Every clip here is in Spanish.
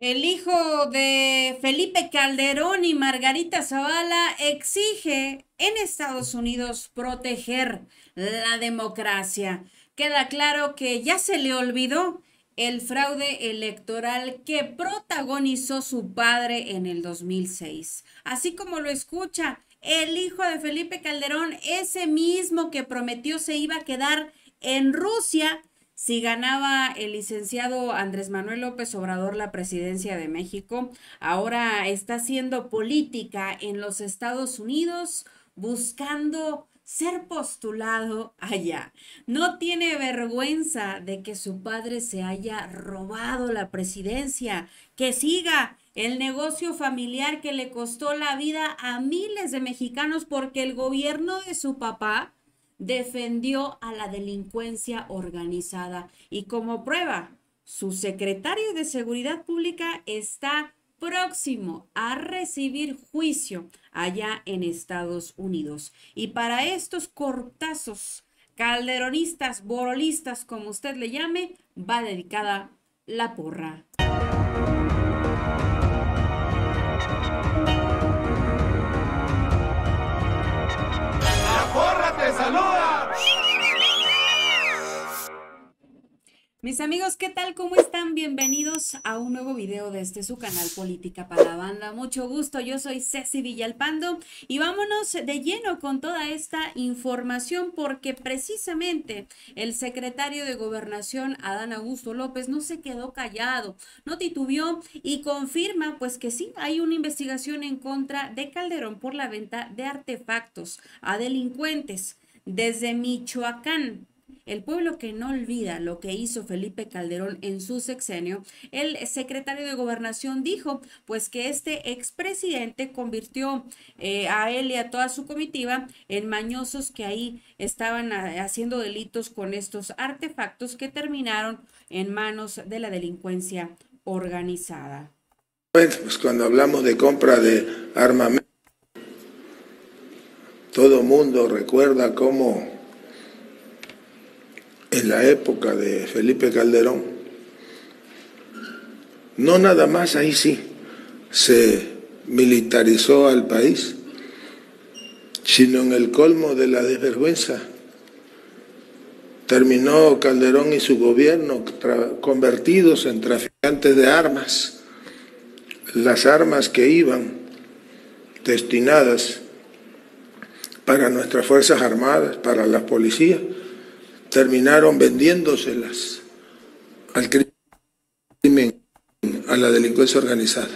El hijo de Felipe Calderón y Margarita Zavala exige en Estados Unidos proteger la democracia. Queda claro que ya se le olvidó el fraude electoral que protagonizó su padre en el 2006. Así como lo escucha, el hijo de Felipe Calderón, ese mismo que prometió se iba a quedar en Rusia, si ganaba el licenciado Andrés Manuel López Obrador la presidencia de México, ahora está haciendo política en los Estados Unidos buscando ser postulado allá. No tiene vergüenza de que su padre se haya robado la presidencia, que siga el negocio familiar que le costó la vida a miles de mexicanos porque el gobierno de su papá defendió a la delincuencia organizada y como prueba, su secretario de Seguridad Pública está próximo a recibir juicio allá en Estados Unidos. Y para estos cortazos calderonistas, borolistas, como usted le llame, va dedicada la porra amigos, ¿qué tal? ¿Cómo están? Bienvenidos a un nuevo video de este su canal Política para la Banda. Mucho gusto, yo soy Ceci Villalpando y vámonos de lleno con toda esta información porque precisamente el secretario de Gobernación, Adán Augusto López, no se quedó callado, no titubeó y confirma pues que sí, hay una investigación en contra de Calderón por la venta de artefactos a delincuentes desde Michoacán. El pueblo que no olvida lo que hizo Felipe Calderón en su sexenio, el secretario de Gobernación dijo, pues que este expresidente convirtió eh, a él y a toda su comitiva en mañosos que ahí estaban ah, haciendo delitos con estos artefactos que terminaron en manos de la delincuencia organizada. Pues, pues cuando hablamos de compra de armamento, todo mundo recuerda cómo la época de Felipe Calderón, no nada más ahí sí se militarizó al país, sino en el colmo de la desvergüenza. Terminó Calderón y su gobierno convertidos en traficantes de armas, las armas que iban destinadas para nuestras Fuerzas Armadas, para las policías, terminaron vendiéndoselas al crimen, a la delincuencia organizada.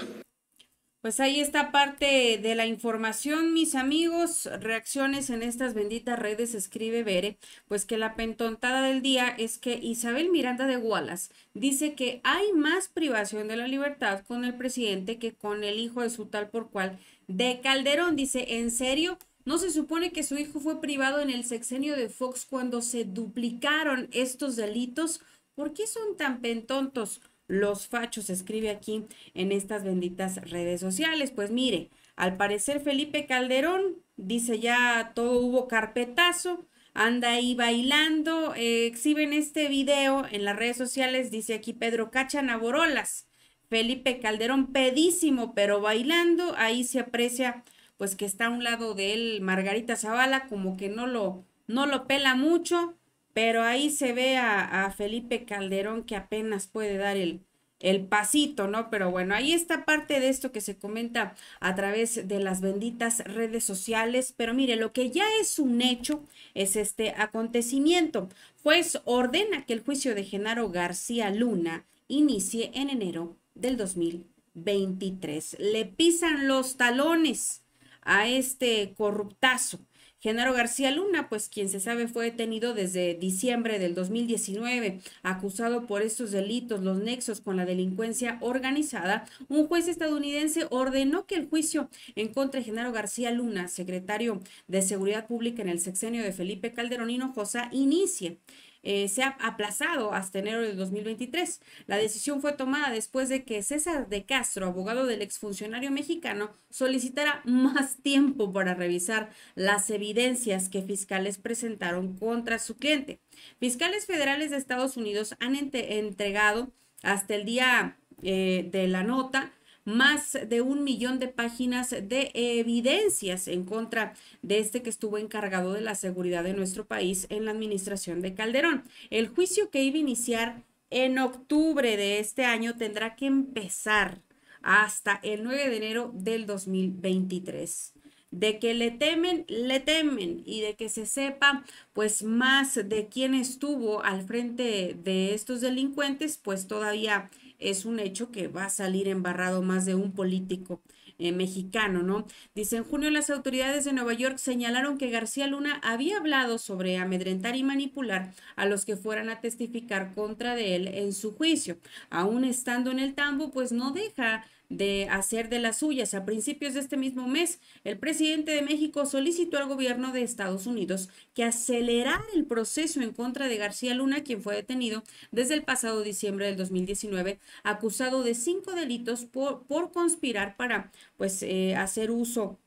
Pues ahí está parte de la información, mis amigos. Reacciones en estas benditas redes, escribe Bere. Pues que la pentontada del día es que Isabel Miranda de Wallace dice que hay más privación de la libertad con el presidente que con el hijo de su tal por cual de Calderón. Dice, ¿en serio? ¿No se supone que su hijo fue privado en el sexenio de Fox cuando se duplicaron estos delitos? ¿Por qué son tan pentontos los fachos? Escribe aquí en estas benditas redes sociales. Pues mire, al parecer Felipe Calderón dice ya todo hubo carpetazo, anda ahí bailando, eh, exhiben este video en las redes sociales, dice aquí Pedro Cachanaborolas. Felipe Calderón pedísimo, pero bailando, ahí se aprecia pues que está a un lado de él Margarita Zavala, como que no lo, no lo pela mucho, pero ahí se ve a, Felipe Calderón que apenas puede dar el, el pasito, ¿no? Pero bueno, ahí está parte de esto que se comenta a través de las benditas redes sociales, pero mire, lo que ya es un hecho es este acontecimiento, pues ordena que el juicio de Genaro García Luna inicie en enero del 2023. Le pisan los talones a este corruptazo. Genaro García Luna, pues quien se sabe fue detenido desde diciembre del 2019, acusado por estos delitos, los nexos con la delincuencia organizada, un juez estadounidense ordenó que el juicio en contra de Genaro García Luna, secretario de Seguridad Pública en el sexenio de Felipe Calderón Hinojosa, inicie eh, se ha aplazado hasta enero de 2023. La decisión fue tomada después de que César de Castro, abogado del exfuncionario mexicano, solicitara más tiempo para revisar las evidencias que fiscales presentaron contra su cliente. Fiscales federales de Estados Unidos han entregado hasta el día eh, de la nota más de un millón de páginas de evidencias en contra de este que estuvo encargado de la seguridad de nuestro país en la administración de Calderón. El juicio que iba a iniciar en octubre de este año tendrá que empezar hasta el 9 de enero del 2023 de que le temen, le temen y de que se sepa pues más de quién estuvo al frente de estos delincuentes, pues todavía es un hecho que va a salir embarrado más de un político eh, mexicano, ¿no? Dice, en junio las autoridades de Nueva York señalaron que García Luna había hablado sobre amedrentar y manipular a los que fueran a testificar contra de él en su juicio. Aún estando en el tambo, pues no deja de hacer de las suyas. A principios de este mismo mes, el presidente de México solicitó al gobierno de Estados Unidos que acelerara el proceso en contra de García Luna, quien fue detenido desde el pasado diciembre del 2019, acusado de cinco delitos por, por conspirar para pues, eh, hacer uso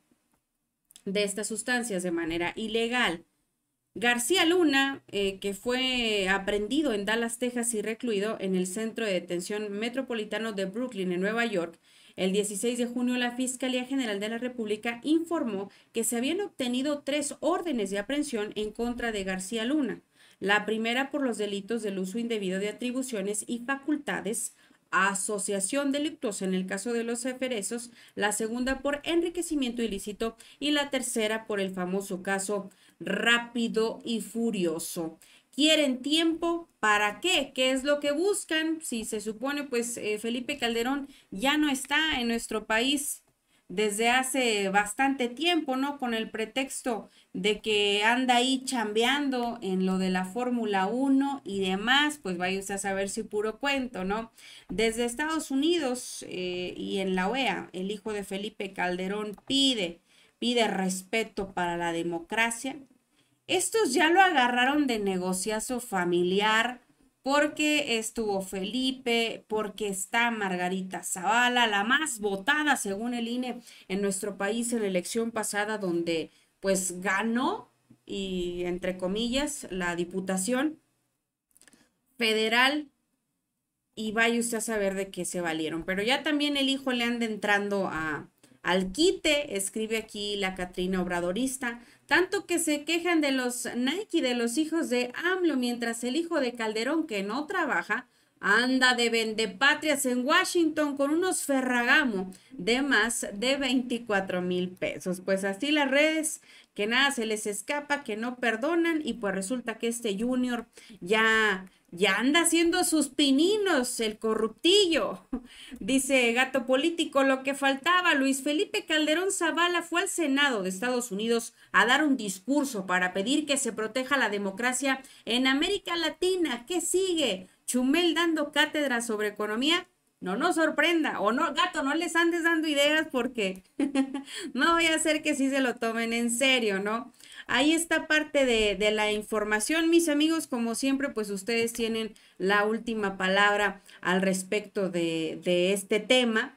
de estas sustancias de manera ilegal. García Luna, eh, que fue aprendido en Dallas, Texas y recluido en el Centro de Detención Metropolitano de Brooklyn, en Nueva York, el 16 de junio, la Fiscalía General de la República informó que se habían obtenido tres órdenes de aprehensión en contra de García Luna. La primera por los delitos del uso indebido de atribuciones y facultades, asociación delictuosa en el caso de los eferesos, la segunda por enriquecimiento ilícito y la tercera por el famoso caso rápido y furioso quieren tiempo, ¿para qué? ¿Qué es lo que buscan? Si se supone, pues eh, Felipe Calderón ya no está en nuestro país desde hace bastante tiempo, ¿no? Con el pretexto de que anda ahí chambeando en lo de la Fórmula 1 y demás, pues vaya a saber si puro cuento, ¿no? Desde Estados Unidos eh, y en la OEA, el hijo de Felipe Calderón pide, pide respeto para la democracia, estos ya lo agarraron de negociazo familiar porque estuvo Felipe, porque está Margarita Zavala, la más votada según el INE en nuestro país en la elección pasada donde pues ganó y entre comillas la diputación federal y vaya usted a saber de qué se valieron. Pero ya también el hijo le anda entrando a, al quite, escribe aquí la Catrina Obradorista, tanto que se quejan de los Nike, de los hijos de AMLO, mientras el hijo de Calderón, que no trabaja, anda de vendepatrias en Washington con unos ferragamo de más de 24 mil pesos. Pues así las redes, que nada se les escapa, que no perdonan y pues resulta que este junior ya ya anda haciendo sus pininos, el corruptillo. Dice Gato Político, lo que faltaba, Luis Felipe Calderón Zavala fue al Senado de Estados Unidos a dar un discurso para pedir que se proteja la democracia en América Latina. ¿Qué sigue? Chumel dando cátedra sobre economía no nos sorprenda. O no, gato, no les andes dando ideas porque no voy a hacer que sí se lo tomen en serio, ¿no? Ahí está parte de, la información, mis amigos. Como siempre, pues ustedes tienen la última palabra al respecto de, de este tema.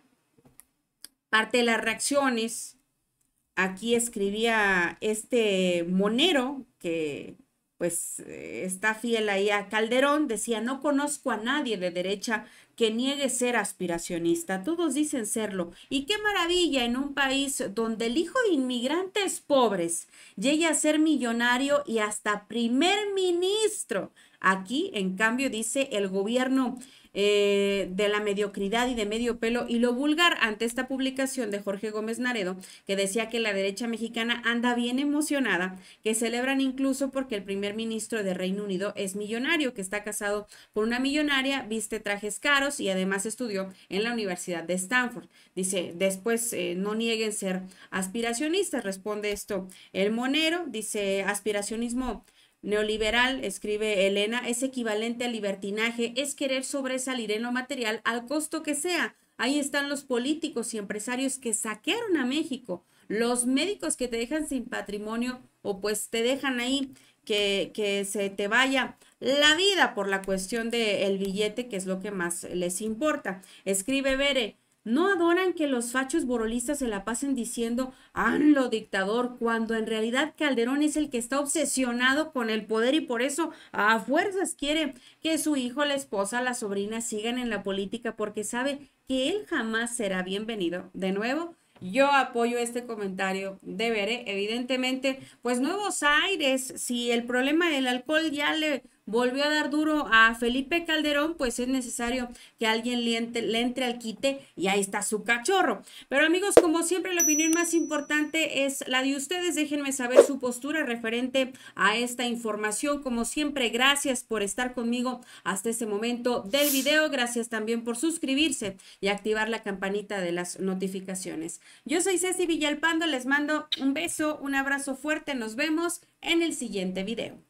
Parte de las reacciones. Aquí escribía este monero que pues eh, está fiel ahí a Calderón, decía, no conozco a nadie de derecha que niegue ser aspiracionista, todos dicen serlo. Y qué maravilla en un país donde el hijo de inmigrantes pobres llegue a ser millonario y hasta primer ministro. Aquí, en cambio, dice el gobierno eh, de la mediocridad y de medio pelo y lo vulgar ante esta publicación de Jorge Gómez Naredo, que decía que la derecha mexicana anda bien emocionada, que celebran incluso porque el primer ministro de Reino Unido es millonario, que está casado con una millonaria, viste trajes caros y además estudió en la Universidad de Stanford. Dice, después eh, no nieguen ser aspiracionistas, responde esto el monero, dice aspiracionismo neoliberal, escribe Elena, es equivalente al libertinaje, es querer sobresalir en lo material al costo que sea. Ahí están los políticos y empresarios que saquearon a México, los médicos que te dejan sin patrimonio o pues te dejan ahí que, que se te vaya la vida por la cuestión del billete, que es lo que más les importa. Escribe Vere, no adoran que los fachos borolistas se la pasen diciendo ANLO dictador, cuando en realidad Calderón es el que está obsesionado con el poder y por eso a fuerzas quiere que su hijo, la esposa, la sobrina sigan en la política porque sabe que él jamás será bienvenido. De nuevo, yo apoyo este comentario de Bere. Evidentemente, pues nuevos aires, si el problema del alcohol ya le volvió a dar duro a Felipe Calderón, pues es necesario que alguien le entre, al quite y ahí está su cachorro. Pero amigos, como siempre, la opinión más importante es la de ustedes. Déjenme saber su postura referente a esta información. Como siempre, gracias por estar conmigo hasta este momento del video. Gracias también por suscribirse y activar la campanita de las notificaciones. Yo soy Ceci Villalpando, les mando un beso, un abrazo fuerte. Nos vemos en el siguiente video.